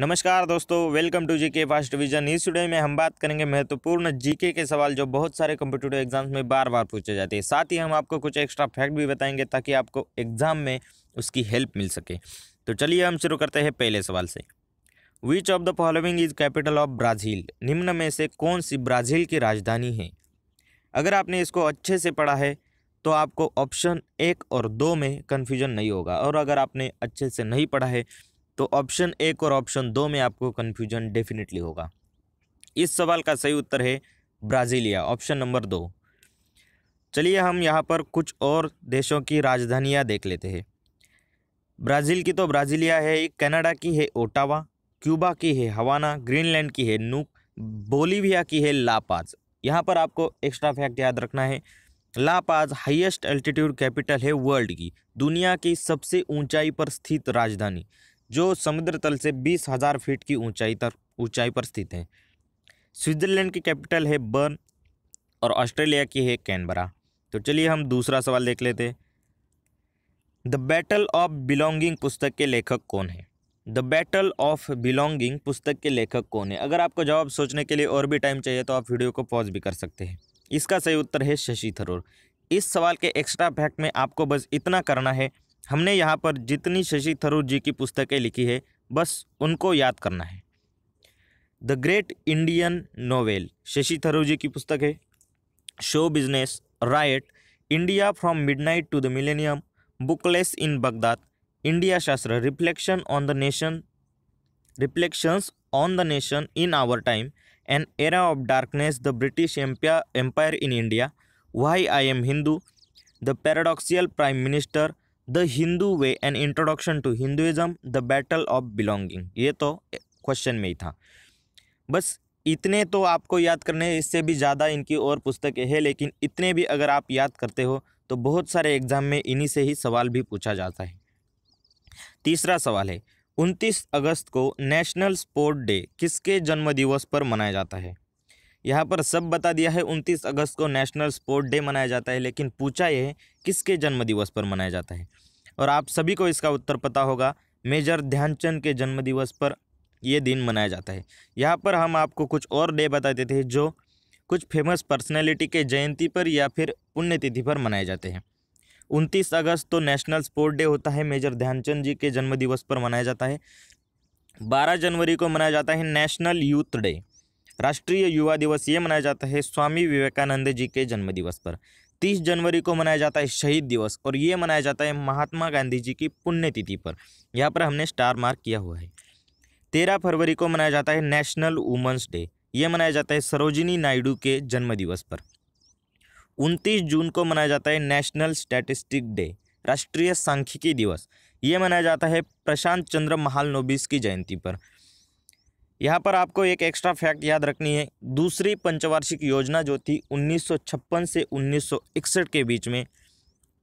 नमस्कार दोस्तों welcome to GK fast division इस वीडियो में हम बात करेंगे महत्वपूर्ण जीके के सवाल जो बहुत सारे कम्पिटेटिव एग्जाम्स में बार बार पूछे जाते हैं साथ ही हम आपको कुछ एक्स्ट्रा फैक्ट भी बताएंगे ताकि आपको एग्जाम में उसकी हेल्प मिल सके तो चलिए हम शुरू करते हैं पहले सवाल से which of the following is capital of Brazil निम्न में से कौन सी ब्राज़ील की राजधानी है अगर आपने इसको अच्छे से पढ़ा है तो आपको ऑप्शन एक और दो में कन्फ्यूजन नहीं होगा और अगर आपने अच्छे से नहीं पढ़ा है तो ऑप्शन एक और ऑप्शन दो में आपको कन्फ्यूजन डेफिनेटली होगा इस सवाल का सही उत्तर है ब्राज़ीलिया ऑप्शन नंबर दो चलिए हम यहाँ पर कुछ और देशों की राजधानियाँ देख लेते हैं ब्राज़ील की तो ब्राज़ीलिया है कनाडा की है ओटावा क्यूबा की है हवाना ग्रीनलैंड की है नूक बोलीविया की है लापाज यहाँ पर आपको एक्स्ट्रा फैक्ट याद रखना है लापाज हाईएस्ट एल्टीट्यूड कैपिटल है वर्ल्ड की दुनिया की सबसे ऊंचाई पर स्थित राजधानी जो समुद्र तल से बीस हज़ार फीट की ऊंचाई तक ऊंचाई पर स्थित है स्विट्ज़रलैंड की कैपिटल है बर्न और ऑस्ट्रेलिया की है कैनबरा तो चलिए हम दूसरा सवाल देख लेते हैं द बैटल ऑफ बिलोंगिंग पुस्तक के लेखक कौन है द बैटल ऑफ बिलोंगिंग पुस्तक के लेखक कौन है अगर आपको जवाब सोचने के लिए और भी टाइम चाहिए तो आप वीडियो को पॉज भी कर सकते हैं इसका सही उत्तर है शशि थरूर इस सवाल के एक्स्ट्रा फैक्ट में आपको बस इतना करना है हमने यहाँ पर जितनी शशि थरूर जी की पुस्तकें लिखी है बस उनको याद करना है the great Indian novel Shashi Tharoor ji की पुस्तक है show business riot India from midnight to the millennium bookless in Baghdad India Shastra reflection on the nation reflections on the nation in our time an era of darkness the British empire in India why I am Hindu the paradoxical prime minister the Hindu way an introduction to Hinduism the battle of belonging ये तो question में ही था बस इतने तो आपको याद करने हैं इससे भी ज़्यादा इनकी और पुस्तकें हैं लेकिन इतने भी अगर आप याद करते हो तो बहुत सारे एग्ज़ाम में इन्हीं से ही सवाल भी पूछा जाता है तीसरा सवाल है 29 अगस्त को नेशनल स्पोर्ट डे किसके जन्मदिवस पर मनाया जाता है यहाँ पर सब बता दिया है उनतीस अगस्त को नेशनल स्पोर्ट डे मनाया जाता है लेकिन पूछा यह किसके जन्म पर मनाया जाता है और आप सभी को इसका उत्तर पता होगा मेजर ध्यानचंद के जन्म पर ये दिन मनाया जाता है यहाँ पर हम आपको कुछ और डे बताते थे जो कुछ फेमस पर्सनैलिटी के जयंती पर या फिर पुण्यतिथि पर मनाए जाते हैं उनतीस अगस्त तो नेशनल स्पोर्ट डे होता है मेजर ध्यानचंद जी के जन्मदिवस पर मनाया जाता है बारह जनवरी को मनाया जाता है नेशनल यूथ डे राष्ट्रीय युवा दिवस ये मनाया जाता है स्वामी विवेकानंद जी के जन्म दिवस पर तीस जनवरी को मनाया जाता है शहीद दिवस और ये मनाया जाता है महात्मा गांधी जी की पुण्यतिथि पर यहाँ पर हमने स्टार मार्क किया हुआ है तेरह फरवरी को मनाया जाता है नेशनल वुमेंस डे ये मनाया जाता है सरोजिनी नायडू के जन्म दिवस पर उनतीस जून को मनाया जाता है नेशनल स्टैटिस्टिक डे राष्ट्रीय सांख्यिकी दिवस ये मनाया जाता है प्रशांत चंद्र महाल नोबिस की जयंती पर यहाँ पर आपको एक एक्स्ट्रा फैक्ट याद रखनी है दूसरी पंचवार्षिक योजना जो थी 1956 से 1961 के बीच में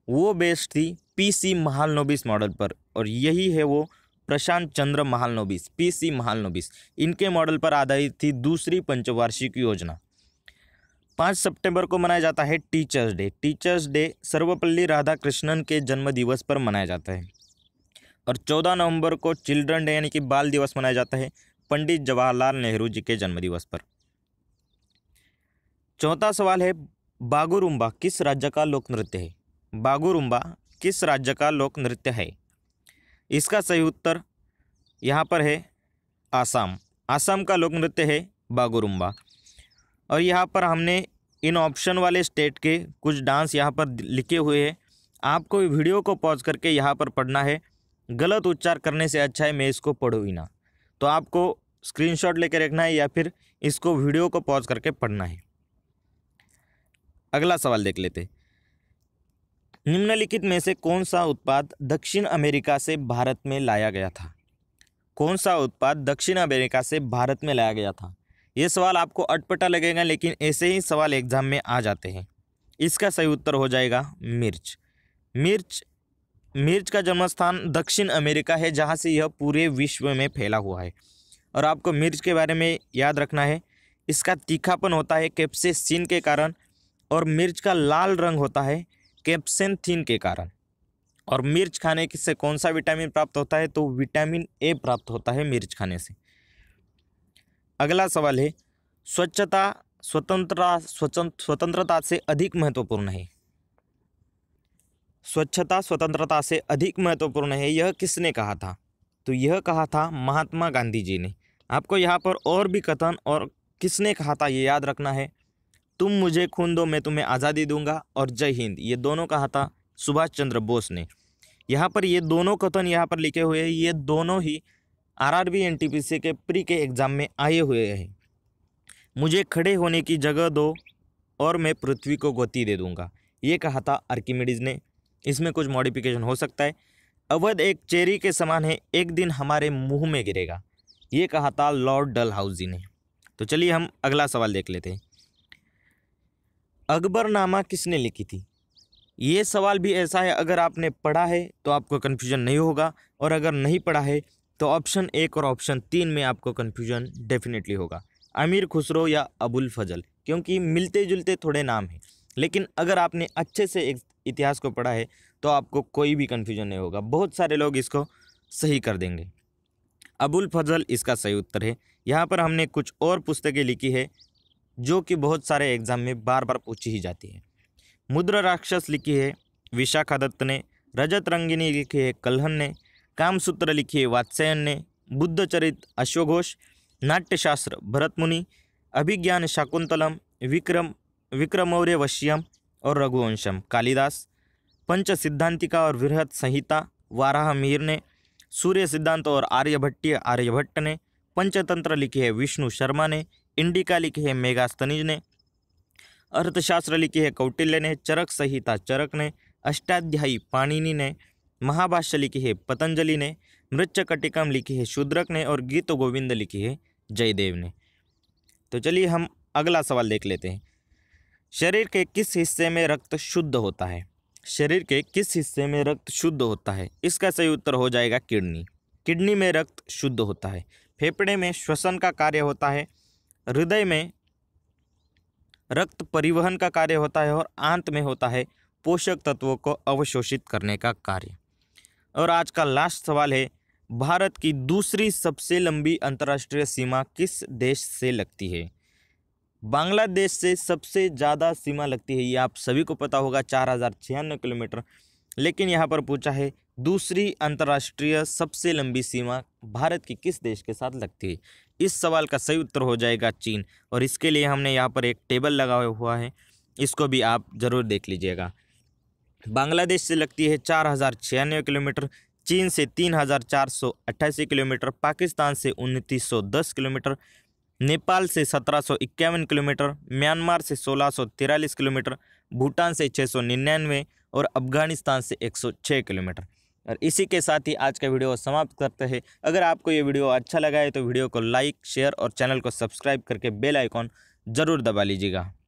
वो बेस्ड थी पीसी महालनोबिस मॉडल पर और यही है वो प्रशांत चंद्र महालनोबिस पीसी महालनोबिस इनके मॉडल पर आधारित थी दूसरी पंचवार्षिक योजना पाँच सितंबर को मनाया जाता है teachers day teachers day Sarvepalli Radhakrishnan के जन्म दिवस पर मनाया जाता है और चौदह नवंबर को चिल्ड्रन डे यानी कि बाल दिवस मनाया जाता है पंडित जवाहरलाल नेहरू जी के जन्मदिवस पर चौथा सवाल है बागुरुम्बा किस राज्य का लोक नृत्य है बागुरुम्बा किस राज्य का लोक नृत्य है इसका सही उत्तर यहाँ पर है आसाम आसाम का लोक नृत्य है बागुरुम्बा और यहाँ पर हमने इन ऑप्शन वाले स्टेट के कुछ डांस यहाँ पर लिखे हुए हैं आपको वीडियो को पॉज करके यहाँ पर पढ़ना है गलत उच्चार करने से अच्छा है मैं इसको पढ़ू ही ना तो आपको स्क्रीनशॉट लेकर रखना है या फिर इसको वीडियो को पॉज करके पढ़ना है अगला सवाल देख लेते निम्नलिखित में से कौन सा उत्पाद दक्षिण अमेरिका से भारत में लाया गया था कौन सा उत्पाद दक्षिण अमेरिका से भारत में लाया गया था ये सवाल आपको अटपटा लगेगा लेकिन ऐसे ही सवाल एग्ज़ाम में आ जाते हैं इसका सही उत्तर हो जाएगा मिर्च मिर्च मिर्च का जन्म स्थान दक्षिण अमेरिका है जहाँ से यह पूरे विश्व में फैला हुआ है और आपको मिर्च के बारे में याद रखना है इसका तीखापन होता है कैप्सेसिन के कारण और मिर्च का लाल रंग होता है कैप्सेंथिन के कारण और मिर्च खाने से कौन सा विटामिन प्राप्त होता है तो विटामिन ए प्राप्त होता है मिर्च खाने से अगला सवाल है स्वच्छता स्वतंत्रता स्वतंत्रता से अधिक महत्वपूर्ण है स्वच्छता स्वतंत्रता से अधिक महत्वपूर्ण है यह किसने कहा था तो यह कहा था महात्मा गांधी जी ने आपको यहाँ पर और भी कथन और किसने कहा था ये याद रखना है तुम मुझे खून दो मैं तुम्हें आज़ादी दूंगा और जय हिंद ये दोनों कहा था सुभाष चंद्र बोस ने यहाँ पर ये दोनों कथन यहाँ पर लिखे हुए हैं ये दोनों ही आरआरबी एनटीपीसी के प्री के एग्ज़ाम में आए हुए हैं मुझे खड़े होने की जगह दो और मैं पृथ्वी को गति दे दूंगा ये कहा था आर्किमिडीज़ ने इसमें कुछ मॉडिफिकेशन हो सकता है अवध एक चेरी के समान है एक दिन हमारे मुंह में गिरेगा ये कहा था लॉर्ड डल ने तो चलिए हम अगला सवाल देख लेते हैं अकबरनामा किसने लिखी थी ये सवाल भी ऐसा है अगर आपने पढ़ा है तो आपको कन्फ्यूजन नहीं होगा और अगर नहीं पढ़ा है तो ऑप्शन एक और ऑप्शन तीन में आपको कन्फ्यूजन डेफिनेटली होगा अमीर खुसरो या अबुल फजल क्योंकि मिलते जुलते थोड़े नाम हैं लेकिन अगर आपने अच्छे से इतिहास को पढ़ा है तो आपको कोई भी कन्फ्यूजन नहीं होगा बहुत सारे लोग इसको सही कर देंगे अबुल फजल इसका सही उत्तर है यहाँ पर हमने कुछ और पुस्तकें लिखी है जो कि बहुत सारे एग्जाम में बार बार पूछी ही जाती है मुद्रा राक्षस लिखी है विशाखा दत्त ने रजत रंगिनी लिखी है कलहन ने कामसूत्र लिखी है वात्सयन ने बुद्ध चरित अश्वघोष नाट्यशास्त्र भरत मुनि अभिज्ञान शाकुंतलम विक्रम विक्रमौर्य वश्यम और रघुवंशम कालिदास पंच सिद्धांतिका और वृहत संहिता वाराह मीर ने सूर्य सिद्धांत और आर्यभट्टीय आर्यभट्ट ने पंचतंत्र लिखी है विष्णु शर्मा ने इंडिका लिखी है मेगास्तनिज ने अर्थशास्त्र लिखी है कौटिल्य ने चरक संहिता चरक ने अष्टाध्यायी पाणिनि ने महाभाष्य लिखी है पतंजलि ने मृत्यकटिकम लिखी है शूद्रक ने और गीत गोविंद लिखी है जयदेव ने तो चलिए हम अगला सवाल देख लेते हैं शरीर के किस हिस्से में रक्त शुद्ध होता है शरीर के किस हिस्से में रक्त शुद्ध होता है इसका सही उत्तर हो जाएगा किडनी किडनी में रक्त शुद्ध होता है फेफड़े में श्वसन का कार्य होता है हृदय में रक्त परिवहन का कार्य होता है और आंत में होता है पोषक तत्वों को अवशोषित करने का कार्य और आज का लास्ट सवाल है भारत की दूसरी सबसे लंबी अंतर्राष्ट्रीय सीमा किस देश से लगती है बांग्लादेश से सबसे ज़्यादा सीमा लगती है ये आप सभी को पता होगा चार हज़ार छियानवे किलोमीटर लेकिन यहाँ पर पूछा है दूसरी अंतर्राष्ट्रीय सबसे लंबी सीमा भारत की किस देश के साथ लगती है इस सवाल का सही उत्तर हो जाएगा चीन और इसके लिए हमने यहाँ पर एक टेबल लगा हुआ है इसको भी आप ज़रूर देख लीजिएगा बांग्लादेश से लगती है चार हज़ार छियानवे किलोमीटर चीन से तीन हज़ार चार सौ अट्ठासी किलोमीटर पाकिस्तान से उनतीस सौ दस किलोमीटर नेपाल से सत्रह किलोमीटर म्यांमार से सोलह किलोमीटर भूटान से छः और अफगानिस्तान से 106 किलोमीटर और इसी के साथ ही आज का वीडियो समाप्त करते हैं अगर आपको ये वीडियो अच्छा लगा है तो वीडियो को लाइक शेयर और चैनल को सब्सक्राइब करके बेल आइकॉन ज़रूर दबा लीजिएगा